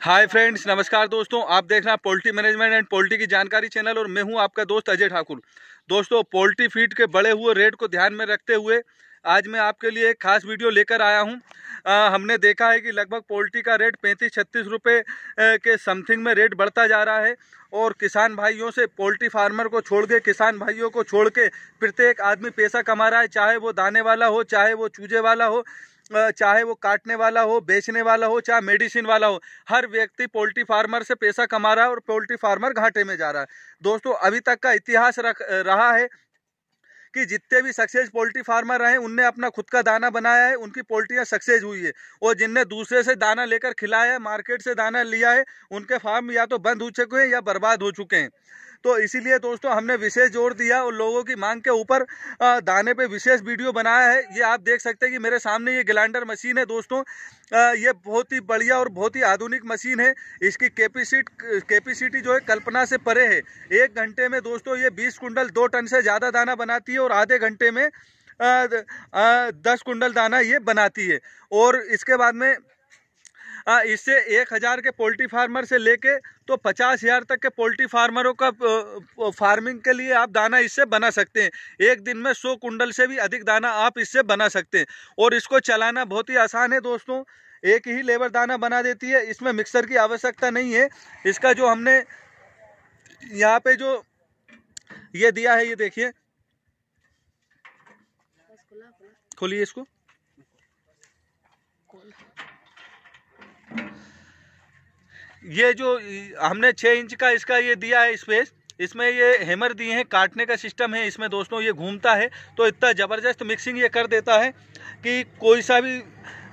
hi friends नमस्कार दोस्तों आप देख रहे हैं पोल्ट्री मैनेजमेंट एंड पोल्ट्री की जानकारी चैनल और मैं हूं आपका दोस्त अजय ठाकुर दोस्तों पोल्ट्री फीड के बड़े हुए रेट को ध्यान में रखते हुए आज मैं आपके लिए एक खास वीडियो लेकर आया हूँ हमने देखा है कि लगभग पोल्ट्री का रेट पैंतीस छत्तीस रुपये के समथिंग में रेट बढ़ता जा रहा है और किसान भाइयों से पोल्ट्री फार्मर को छोड़ के किसान भाइयों को छोड़ के प्रत्येक आदमी पैसा कमा रहा है चाहे वो दाने वाला हो चाहे वो चूजे वाला हो चाहे वो काटने वाला हो बेचने वाला हो चाहे मेडिसिन वाला हो हर व्यक्ति पोल्ट्री फार्मर से पैसा कमा रहा है और पोल्ट्री फार्मर घाटे में जा रहा है दोस्तों अभी तक का इतिहास रख रहा है कि जितने भी सक्सेस पोल्ट्री फार्मर हैं उनने अपना खुद का दाना बनाया है उनकी पोल्ट्रियाँ सक्सेस हुई है और जिनने दूसरे से दाना लेकर खिलाया है मार्केट से दाना लिया है उनके फार्म या तो बंद हो चुके हैं या बर्बाद हो चुके हैं तो इसीलिए दोस्तों हमने विशेष जोर दिया और लोगों की मांग के ऊपर दाने पे विशेष वीडियो बनाया है ये आप देख सकते हैं कि मेरे सामने ये ग्लैंडर मशीन है दोस्तों ये बहुत ही बढ़िया और बहुत ही आधुनिक मशीन है इसकी कैपेसिट कैपेसिटी जो है कल्पना से परे है एक घंटे में दोस्तों ये बीस कुंडल दो टन से ज़्यादा दाना बनाती है और आधे घंटे में दस कुंडल दाना ये बनाती है और इसके बाद में हाँ, इससे एक हज़ार के पोल्ट्री फार्मर से लेके तो पचास हज़ार तक के पोल्ट्री फार्मरों का फार्मिंग के लिए आप दाना इससे बना सकते हैं एक दिन में सौ कुंडल से भी अधिक दाना आप इससे बना सकते हैं और इसको चलाना बहुत ही आसान है दोस्तों एक ही लेबर दाना बना देती है इसमें मिक्सर की आवश्यकता नहीं है इसका जो हमने यहाँ पे जो ये दिया है ये देखिए खोलिए इसको ये जो हमने छः इंच का इसका ये दिया है स्पेस इसमें ये हैमर दिए हैं काटने का सिस्टम है इसमें दोस्तों ये घूमता है तो इतना ज़बरदस्त मिक्सिंग ये कर देता है कि कोई सा भी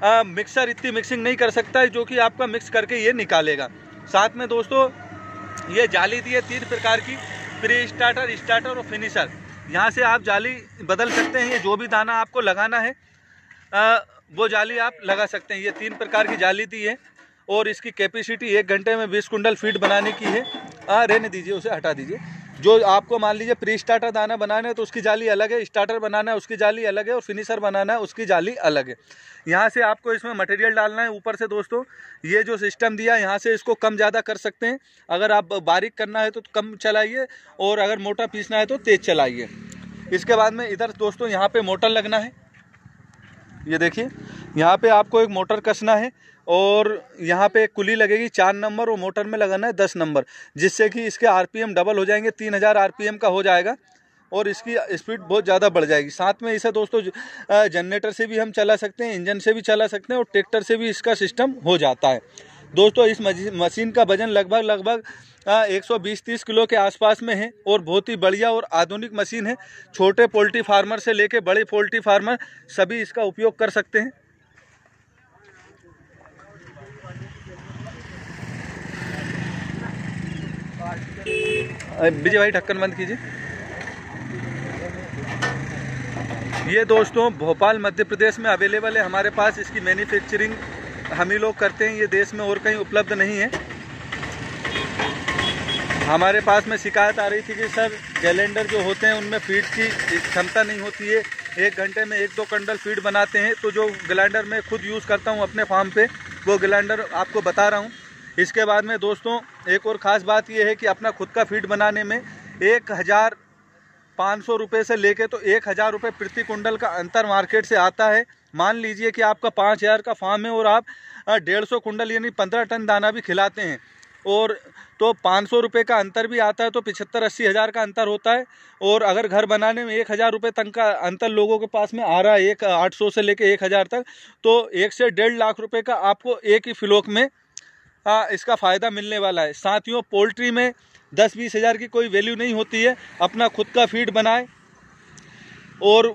आ, मिक्सर इतनी मिक्सिंग नहीं कर सकता है जो कि आपका मिक्स करके ये निकालेगा साथ में दोस्तों ये जाली दी है तीन प्रकार की प्री स्टार्टर स्टार्टर और फिनिशर यहाँ से आप जाली बदल सकते हैं ये जो भी दाना आपको लगाना है आ, वो जाली आप लगा सकते हैं ये तीन प्रकार की जाली दी है और इसकी कैपेसिटी एक घंटे में बीस कुंडल फीट बनाने की है आ रहने दीजिए उसे हटा दीजिए जो आपको मान लीजिए प्री स्टार्टर दाना बनाना है तो उसकी जाली अलग है स्टार्टर बनाना है उसकी जाली अलग है और फिनिशर बनाना है उसकी जाली अलग है यहाँ से आपको इसमें मटेरियल डालना है ऊपर से दोस्तों ये जो सिस्टम दिया है यहाँ से इसको कम ज़्यादा कर सकते हैं अगर आप बारीक करना है तो कम चलाइए और अगर मोटा पीसना है तो तेज़ चलाइए इसके बाद में इधर दोस्तों यहाँ पर मोटर लगना है ये देखिए यहाँ पे आपको एक मोटर कसना है और यहाँ पे कुली लगेगी चार नंबर और मोटर में लगाना है दस नंबर जिससे कि इसके आरपीएम डबल हो जाएंगे तीन हज़ार आर का हो जाएगा और इसकी स्पीड बहुत ज़्यादा बढ़ जाएगी साथ में इसे दोस्तों जनरेटर से भी हम चला सकते हैं इंजन से भी चला सकते हैं और ट्रैक्टर से भी इसका सिस्टम हो जाता है दोस्तों इस मशीन का वजन लगभग लगभग 120-30 किलो के आसपास में है और बहुत ही बढ़िया और आधुनिक मशीन है छोटे पोल्ट्री फार्मर से लेके बड़े पोल्ट्री फार्मर सभी इसका उपयोग कर सकते हैं विजय भाई ढक्कन बंद कीजिए ये दोस्तों भोपाल मध्य प्रदेश में अवेलेबल है हमारे पास इसकी मैन्युफैक्चरिंग हम ही लोग करते हैं ये देश में और कहीं उपलब्ध नहीं है हमारे पास में शिकायत आ रही थी कि सर कैलेंडर जो होते हैं उनमें फीड की क्षमता नहीं होती है एक घंटे में एक दो कंडल फीड बनाते हैं तो जो ग्लैंडर मैं खुद यूज़ करता हूँ अपने फार्म पर वो ग्लैंडर आपको बता रहा हूँ इसके बाद में दोस्तों एक और ख़ास बात यह है कि अपना खुद का फीड बनाने में एक हज़ार पाँच सौ रुपये से लेके तो एक हज़ार रुपये प्रति कुंडल का अंतर मार्केट से आता है मान लीजिए कि आपका पाँच हज़ार का फार्म है और आप डेढ़ सौ कुंडल यानी पंद्रह टन दाना भी खिलाते हैं और तो पाँच सौ रुपये का अंतर भी आता है तो पिछहत्तर अस्सी हज़ार का अंतर होता है और अगर घर बनाने में एक हज़ार रुपये तक का अंतर लोगों के पास में आ रहा है एक आठ सौ से लेके एक हज़ार तक तो एक से डेढ़ लाख रुपये का आपको एक ही फ्लोक में आ, हाँ, इसका फ़ायदा मिलने वाला है साथियों पोल्ट्री में दस बीस हज़ार की कोई वैल्यू नहीं होती है अपना खुद का फीड बनाए और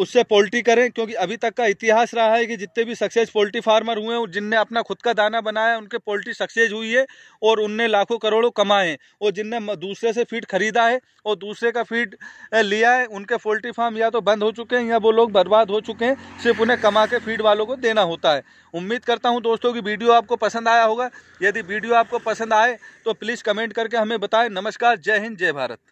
उससे पोल्ट्री करें क्योंकि अभी तक का इतिहास रहा है कि जितने भी सक्सेस पोल्ट्री फार्मर हुए हैं जिनने अपना खुद का दाना बनाया उनके पोल्ट्री सक्सेस हुई है और उनने लाखों करोड़ों कमाए और जिनने दूसरे से फीड खरीदा है और दूसरे का फीड लिया है उनके पोल्ट्री फार्म या तो बंद हो चुके हैं या वो लोग बर्बाद हो चुके हैं सिर्फ उन्हें कमा के फीड वालों को देना होता है उम्मीद करता हूँ दोस्तों की वीडियो आपको पसंद आया होगा यदि वीडियो आपको पसंद आए तो प्लीज़ कमेंट करके हमें बताएं नमस्कार जय हिंद जय भारत